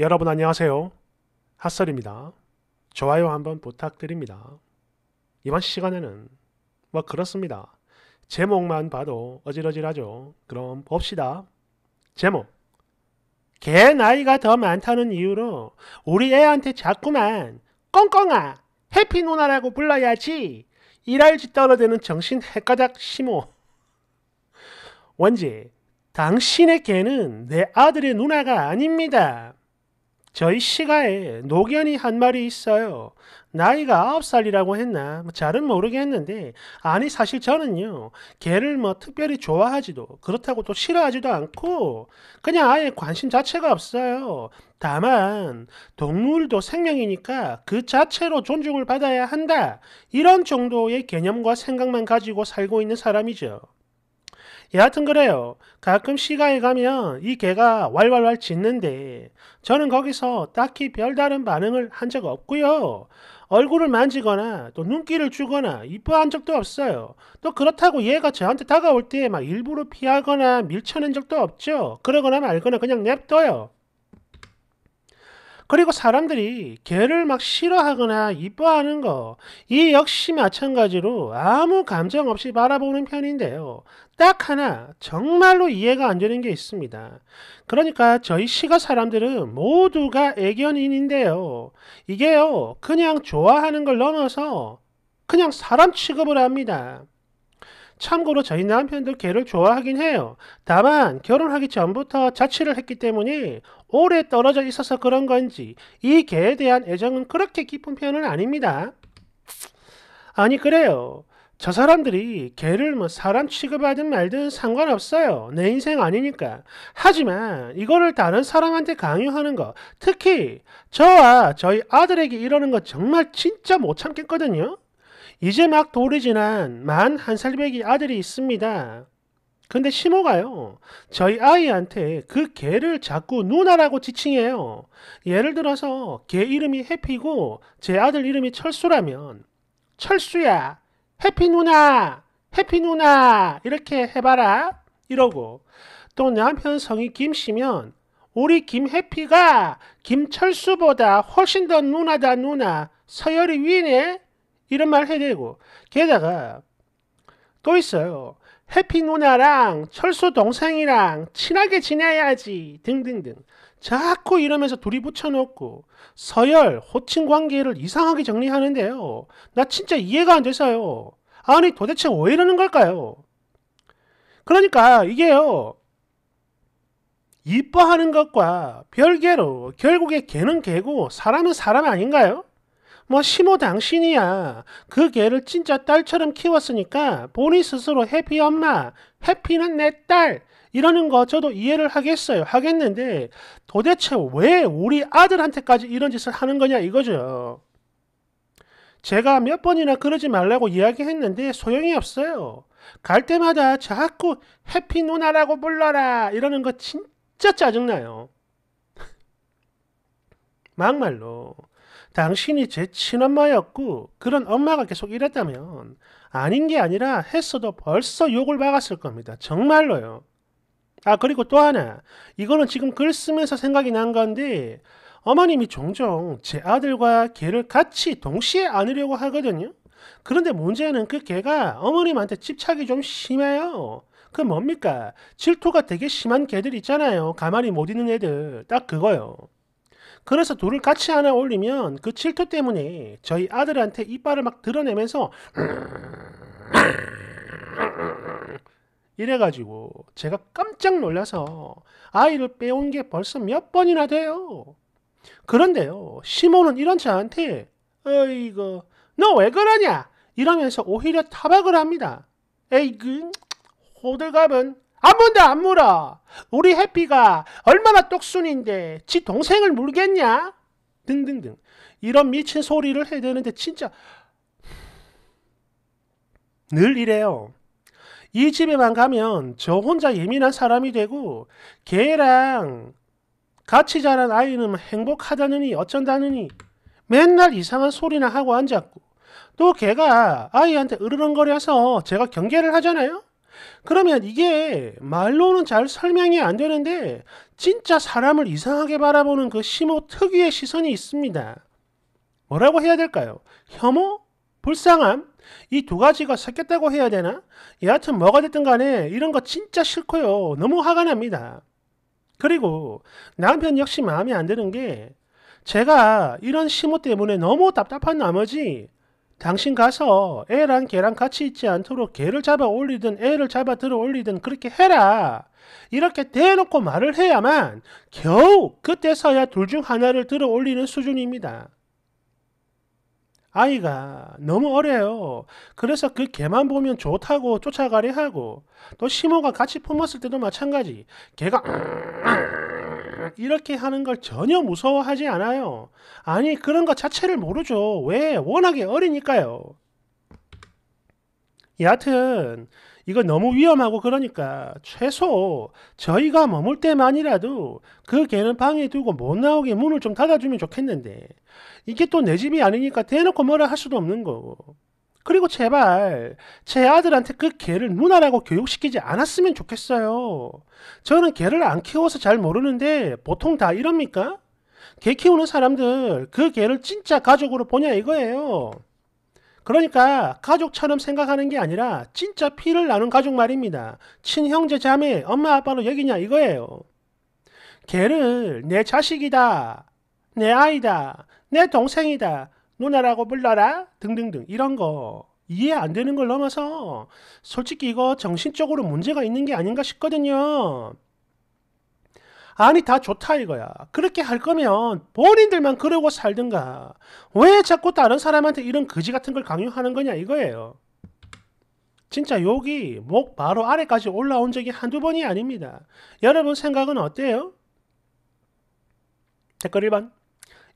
여러분 안녕하세요. 핫설입니다. 좋아요 한번 부탁드립니다. 이번 시간에는 뭐 그렇습니다. 제목만 봐도 어질어질하죠. 그럼 봅시다. 제목 개 나이가 더 많다는 이유로 우리 애한테 자꾸만 꽁꽁아 해피 누나라고 불러야지 일할지 떨어대는 정신 헷가닥 심호 원지 당신의 개는 내 아들의 누나가 아닙니다. 저희 시가에 노견이 한 마리 있어요. 나이가 9살이라고 했나? 뭐 잘은 모르겠는데 아니 사실 저는요. 개를 뭐 특별히 좋아하지도 그렇다고 또 싫어하지도 않고 그냥 아예 관심 자체가 없어요. 다만 동물도 생명이니까 그 자체로 존중을 받아야 한다. 이런 정도의 개념과 생각만 가지고 살고 있는 사람이죠. 예, 여하튼 그래요. 가끔 시가에 가면 이 개가 왈왈왈 짖는데 저는 거기서 딱히 별다른 반응을 한 적 없고요. 얼굴을 만지거나 또 눈길을 주거나 이뻐한 적도 없어요. 또 그렇다고 얘가 저한테 다가올 때 막 일부러 피하거나 밀쳐낸 적도 없죠. 그러거나 말거나 그냥 냅둬요. 그리고 사람들이 개를 막 싫어하거나 이뻐하는 거, 이 역시 마찬가지로 아무 감정 없이 바라보는 편인데요. 딱 하나, 정말로 이해가 안 되는 게 있습니다. 그러니까 저희 시가 사람들은 모두가 애견인인데요. 이게요, 그냥 좋아하는 걸 넘어서 그냥 사람 취급을 합니다. 참고로 저희 남편도 개를 좋아하긴 해요. 다만 결혼하기 전부터 자취를 했기 때문에 오래 떨어져 있어서 그런 건지 이 개에 대한 애정은 그렇게 깊은 편은 아닙니다. 아니 그래요. 저 사람들이 개를 뭐 사람 취급하든 말든 상관없어요. 내 인생 아니니까. 하지만 이거를 다른 사람한테 강요하는 거, 특히 저와 저희 아들에게 이러는 거 정말 진짜 못 참겠거든요. 이제 막 돌이 지난 만 한 살배기 아들이 있습니다. 근데 시모가요. 저희 아이한테 그 개를 자꾸 누나라고 지칭해요. 예를 들어서 개 이름이 해피고 제 아들 이름이 철수라면 철수야, 해피 누나, 해피 누나 이렇게 해봐라 이러고 또 남편 성이 김씨면 우리 김해피가 김철수보다 훨씬 더 누나다 누나 서열이 위네 이런 말 해야 되고 게다가 또 있어요. 해피 누나랑 철수 동생이랑 친하게 지내야지 등등등 자꾸 이러면서 둘이 붙여놓고 서열, 호칭 관계를 이상하게 정리하는데요. 나 진짜 이해가 안 돼서요. 아니 도대체 왜 이러는 걸까요? 그러니까 이게요. 이뻐하는 것과 별개로 결국에 개는 개고 사람은 사람 아닌가요? 뭐 시모 당신이야. 그 개를 진짜 딸처럼 키웠으니까 본인 스스로 해피 엄마, 해피는 내 딸. 이러는 거 저도 이해를 하겠어요. 하겠는데 도대체 왜 우리 아들한테까지 이런 짓을 하는 거냐 이거죠. 제가 몇 번이나 그러지 말라고 이야기했는데 소용이 없어요. 갈 때마다 자꾸 해피 누나라고 불러라 이러는 거 진짜 짜증나요. 막말로 당신이 제 친엄마였고 그런 엄마가 계속 이랬다면 아닌 게 아니라 했어도 벌써 욕을 막았을 겁니다. 정말로요. 아 그리고 또 하나 이거는 지금 글 쓰면서 생각이 난 건데 어머님이 종종 제 아들과 개를 같이 동시에 안으려고 하거든요. 그런데 문제는 그 개가 어머님한테 집착이 좀 심해요. 그 뭡니까? 질투가 되게 심한 개들 있잖아요. 가만히 못 있는 애들. 딱 그거요. 그래서 둘을 같이 하나 올리면 그 질투 때문에 저희 아들한테 이빨을 막 드러내면서 이래가지고 제가 깜짝 놀라서 아이를 빼온 게 벌써 몇 번이나 돼요. 그런데요. 시몬은 이런 저한테 어이구 너 왜 그러냐 이러면서 오히려 타박을 합니다. 에이그 호들갑은 안 문다 안 물어. 우리 해피가 얼마나 똑순인데 지 동생을 물겠냐? 등등등. 이런 미친 소리를 해야 되는데 진짜 늘 이래요. 이 집에만 가면 저 혼자 예민한 사람이 되고 걔랑 같이 자란 아이는 행복하다느니 어쩐다느니 맨날 이상한 소리나 하고 앉았고 또 걔가 아이한테 으르렁거려서 제가 경계를 하잖아요. 그러면 이게 말로는 잘 설명이 안 되는데 진짜 사람을 이상하게 바라보는 그심모 특유의 시선이 있습니다. 뭐라고 해야 될까요? 혐오? 불쌍함? 이 두 가지가 섞였다고 해야 되나? 여하튼 뭐가 됐든 간에 이런 거 진짜 싫고요. 너무 화가 납니다. 그리고 남편 역시 마음에 안 드는 게 제가 이런 심모 때문에 너무 답답한 나머지 당신 가서 애랑 개랑 같이 있지 않도록 개를 잡아 올리든 애를 잡아 들어 올리든 그렇게 해라. 이렇게 대놓고 말을 해야만 겨우 그때서야 둘 중 하나를 들어 올리는 수준입니다. 아이가 너무 어려요. 그래서 그 개만 보면 좋다고 쫓아가려 하고 또 심호가 같이 품었을 때도 마찬가지. 개가 네. 이렇게 하는 걸 전혀 무서워하지 않아요. 아니 그런 것 자체를 모르죠. 왜? 워낙에 어리니까요. 여하튼 이거 너무 위험하고 그러니까 최소 저희가 머물 때만이라도 그 개는 방에 두고 못 나오게 문을 좀 닫아주면 좋겠는데 이게 또 내 집이 아니니까 대놓고 뭐라 할 수도 없는 거고 그리고 제발 제 아들한테 그 개를 누나라고 교육시키지 않았으면 좋겠어요. 저는 개를 안 키워서 잘 모르는데 보통 다 이럽니까? 개 키우는 사람들 그 개를 진짜 가족으로 보냐 이거예요. 그러니까 가족처럼 생각하는 게 아니라 진짜 피를 나눈 가족 말입니다. 친형제 자매 엄마 아빠로 여기냐 이거예요. 개를 내 자식이다. 내 아이다. 내 동생이다. 누나라고 불러라 등등등 이런 거 이해 안 되는 걸 넘어서 솔직히 이거 정신적으로 문제가 있는 게 아닌가 싶거든요. 아니 다 좋다 이거야. 그렇게 할 거면 본인들만 그러고 살든가. 왜 자꾸 다른 사람한테 이런 거지 같은 걸 강요하는 거냐 이거예요. 진짜 여기 목 바로 아래까지 올라온 적이 한두 번이 아닙니다. 여러분 생각은 어때요? 댓글 1번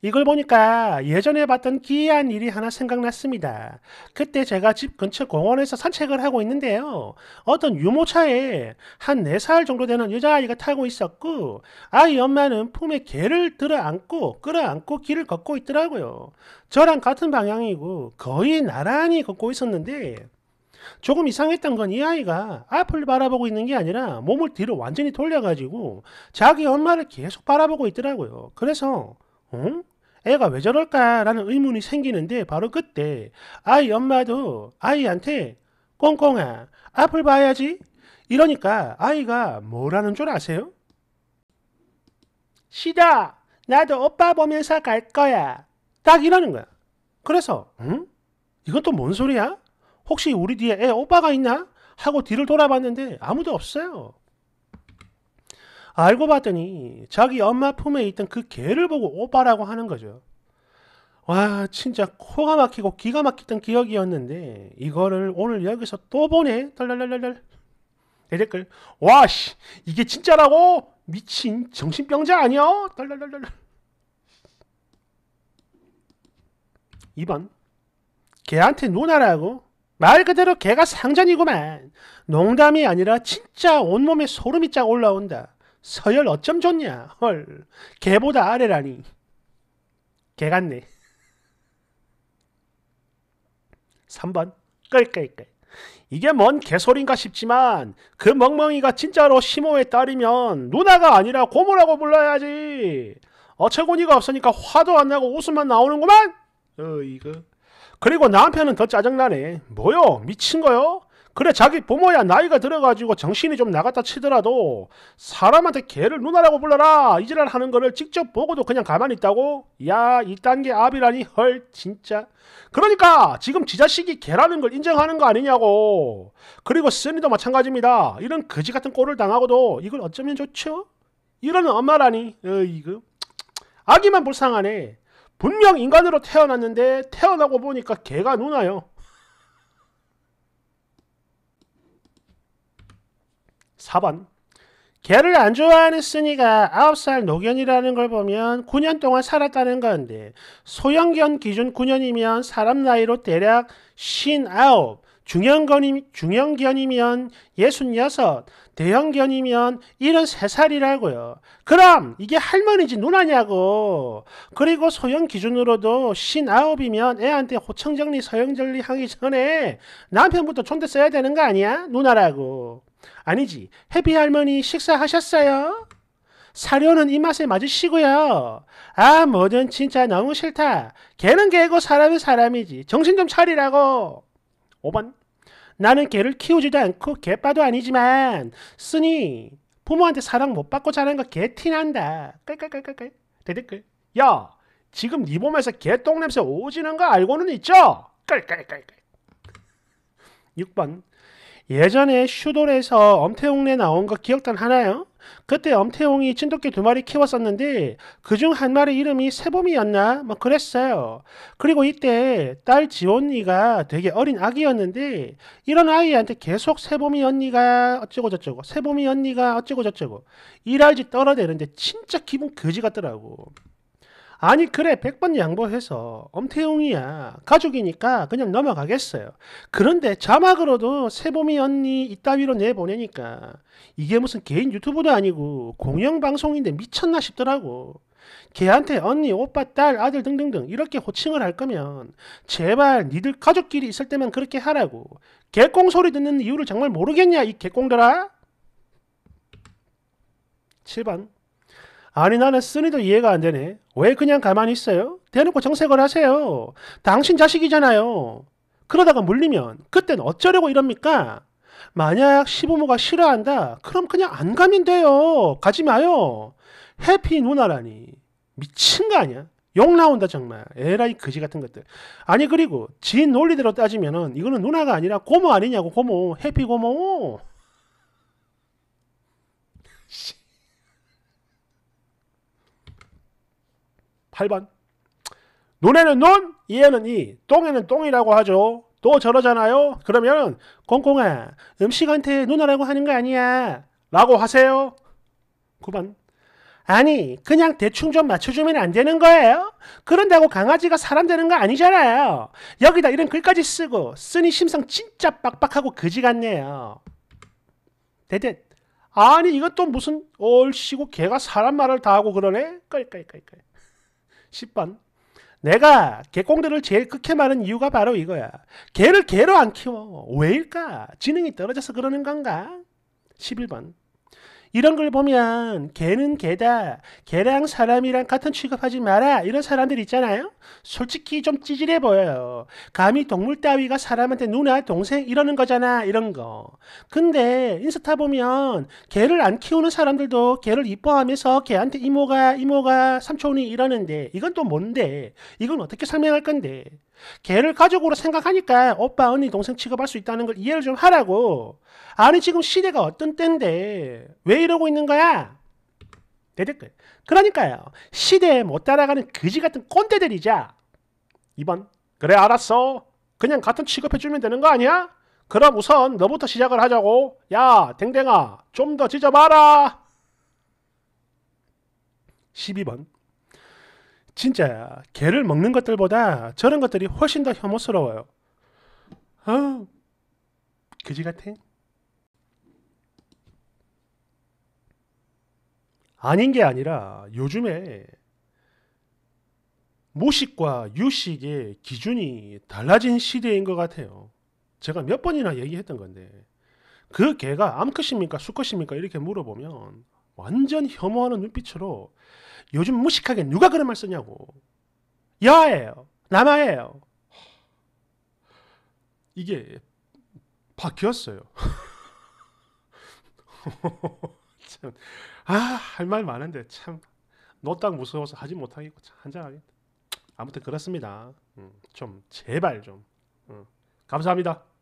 이걸 보니까 예전에 봤던 기이한 일이 하나 생각났습니다. 그때 제가 집 근처 공원에서 산책을 하고 있는데요. 어떤 유모차에 한 4살 정도 되는 여자아이가 타고 있었고 아이 엄마는 품에 개를 들어안고 끌어안고 길을 걷고 있더라고요. 저랑 같은 방향이고 거의 나란히 걷고 있었는데 조금 이상했던 건 이 아이가 앞을 바라보고 있는 게 아니라 몸을 뒤로 완전히 돌려가지고 자기 엄마를 계속 바라보고 있더라고요. 그래서 응? 어? 애가 왜 저럴까라는 의문이 생기는데 바로 그때 아이 엄마도 아이한테 꽁꽁아 앞을 봐야지 이러니까 아이가 뭐라는 줄 아세요? 시다 나도 오빠 보면서 갈 거야 딱 이러는 거야 그래서 응? 이건 또 뭔 소리야? 혹시 우리 뒤에 애 오빠가 있나? 하고 뒤를 돌아봤는데 아무도 없어요 알고 봤더니 자기 엄마 품에 있던 그 개를 보고 오빠라고 하는 거죠. 와, 진짜 코가 막히고 기가 막히던 기억이었는데 이거를 오늘 여기서 또 보네. 덜덜덜덜. 대댓글. 와, 씨. 이게 진짜라고? 미친 정신병자 아니야? 덜덜덜덜. 2번. 개한테 누나라고? 말 그대로 개가 상전이구만. 농담이 아니라 진짜 온몸에 소름이 쫙 올라온다. 서열 어쩜 좋냐? 헐, 개보다 아래라니. 개 같네. 3번 끌끌끌 이게 뭔 개소린가 싶지만 그 멍멍이가 진짜로 심호에 따르면 누나가 아니라 고모라고 불러야지 어처구니가 없으니까 화도 안 나고 웃음만 나오는구만 어이거 그리고 남편은 더 짜증나네 뭐요 미친 거요 그래 자기 부모야 나이가 들어가지고 정신이 좀 나갔다 치더라도 사람한테 개를 누나라고 불러라 이지을 하는 거를 직접 보고도 그냥 가만히 있다고? 야 이딴 게 아비라니 헐 진짜 그러니까 지금 지 자식이 개라는 걸 인정하는 거 아니냐고 그리고 쓰니도 마찬가지입니다 이런 거지 같은 꼴을 당하고도 이걸 어쩌면 좋죠? 이런 엄마라니 어이거 아기만 불쌍하네 분명 인간으로 태어났는데 태어나고 보니까 개가 누나요 4번 개를 안 좋아하는 니가 9살 노견이라는 걸 보면 9년 동안 살았다는 건데 소형견 기준 9년이면 사람 나이로 대략 59, 중형견이, 중형견이면 66, 대형견이면 73살이라고요. 그럼 이게 할머니지 누나냐고. 그리고 소형 기준으로도 59이면 애한테 호청정리, 서형정리 하기 전에 남편부터 존대 써야 되는 거 아니야? 누나라고. 아니지. 해비 할머니 식사하셨어요? 사료는 입맛에 맞으시고요. 아, 뭐든 진짜 너무 싫다. 개는 개고 사람은 사람이지. 정신 좀 차리라고. 5번. 나는 개를 키우지도 않고 개빠도 아니지만 쓰니 부모한테 사랑 못 받고 자란 거개 티난다. 끌끌끌끌끌. 대댓글. 야, 지금 네 몸에서 개똥 냄새 오지는 거 알고는 있죠? 끌끌끌끌. 6번. 예전에 슈돌에서 엄태웅네 나온 거 기억들 하나요? 그때 엄태웅이 진돗개 두 마리 키웠었는데 그 중 한 마리 이름이 세범이었나 뭐 그랬어요. 그리고 이때 딸 지원이가 되게 어린 아기였는데 이런 아이한테 계속 세범이 언니가 어쩌고 저쩌고 세범이 언니가 어쩌고 저쩌고 일할지 떨어대는데 진짜 기분 거지 같더라고. 아니 그래 100번 양보해서 엄태웅이야 가족이니까 그냥 넘어가겠어요. 그런데 자막으로도 세범이 언니 이따위로 내보내니까 이게 무슨 개인 유튜브도 아니고 공영방송인데 미쳤나 싶더라고. 걔한테 언니, 오빠, 딸, 아들 등등등 이렇게 호칭을 할 거면 제발 니들 가족끼리 있을 때만 그렇게 하라고. 개꽁 소리 듣는 이유를 정말 모르겠냐 이 개꽁들아? 7번 아니 나는 쓰니도 이해가 안 되네. 왜 그냥 가만히 있어요? 대놓고 정색을 하세요. 당신 자식이잖아요. 그러다가 물리면 그땐 어쩌려고 이럽니까? 만약 시부모가 싫어한다. 그럼 그냥 안 가면 돼요. 가지 마요. 해피 누나라니. 미친 거 아니야? 욕 나온다 정말. 에라이 그지 같은 것들. 아니 그리고 진 논리대로 따지면은 이거는 누나가 아니라 고모 아니냐고 고모. 해피 고모. 8번. 논에는 논, 이에는 이, 똥에는 똥이라고 하죠. 또 저러잖아요. 그러면 콩콩아 음식한테 누나라고 하는 거 아니야. 라고 하세요. 9번. 아니 그냥 대충 좀 맞춰주면 안 되는 거예요? 그런다고 강아지가 사람 되는 거 아니잖아요. 여기다 이런 글까지 쓰고 쓰니 심상 진짜 빡빡하고 그지 같네요. 대대 아니 이것도 무슨 얼씨고 개가 사람 말을 다 하고 그러네? 깔깔깔깔. 10번 내가 개꽁들을 제일 극해 마는 이유가 바로 이거야. 개를 개로 안 키워. 왜일까? 지능이 떨어져서 그러는 건가? 11번 이런 걸 보면 개는 개다. 개랑 사람이랑 같은 취급하지 마라. 이런 사람들 있잖아요. 솔직히 좀 찌질해 보여요. 감히 동물 따위가 사람한테 누나, 동생 이러는 거잖아. 이런 거. 근데 인스타 보면 개를 안 키우는 사람들도 개를 이뻐하면서 개한테 이모가, 이모가, 삼촌이 이러는데 이건 또 뭔데? 이건 어떻게 설명할 건데? 걔를 가족으로 생각하니까 오빠, 언니, 동생 취급할 수 있다는 걸 이해를 좀 하라고. 아니, 지금 시대가 어떤 때인데 왜 이러고 있는 거야? 내 댓글. 그러니까요. 시대에 못 따라가는 그지 같은 꼰대들이자. 2번. 그래, 알았어. 그냥 같은 취급해주면 되는 거 아니야? 그럼 우선 너부터 시작을 하자고. 야, 댕댕아, 좀 더 지져봐라. 12번. 진짜 개를 먹는 것들보다 저런 것들이 훨씬 더 혐오스러워요. 아, 그지 같아? 아닌 게 아니라 요즘에 모식과 유식의 기준이 달라진 시대인 것 같아요. 제가 몇 번이나 얘기했던 건데 그 개가 암컷입니까 수컷입니까 이렇게 물어보면 완전 혐오하는 눈빛으로 요즘 무식하게 누가 그런 말 쓰냐고. 여예요. 남아예요. 이게 바뀌었어요. 참, 아, 할 말 많은데 참, 너 딱 무서워서 하지 못하겠고 한장하겠다. 아무튼 그렇습니다. 음, 좀 제발 좀. 음, 감사합니다.